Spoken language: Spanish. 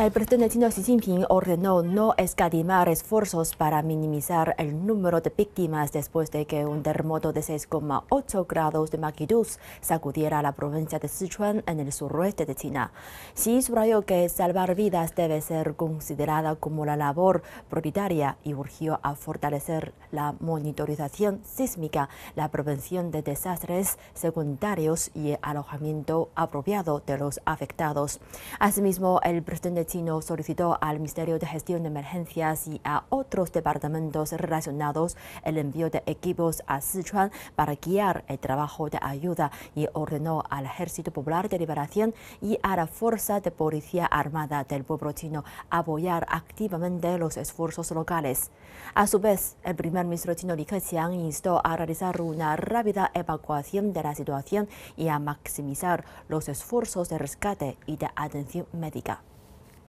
El presidente chino Xi Jinping ordenó no escatimar esfuerzos para minimizar el número de víctimas después de que un terremoto de 6,8 grados de magnitud sacudiera la provincia de Sichuan en el suroeste de China. Xi subrayó que salvar vidas debe ser considerada como la labor prioritaria y urgió a fortalecer la monitorización sísmica, la prevención de desastres secundarios y el alojamiento apropiado de los afectados. Asimismo, el presidente chino solicitó al Ministerio de Gestión de Emergencias y a otros departamentos relacionados el envío de equipos a Sichuan para guiar el trabajo de ayuda y ordenó al Ejército Popular de Liberación y a la Fuerza de Policía Armada del pueblo chino apoyar activamente los esfuerzos locales. A su vez, el primer ministro chino Li Keqiang instó a realizar una rápida evacuación de la situación y a maximizar los esfuerzos de rescate y de atención médica.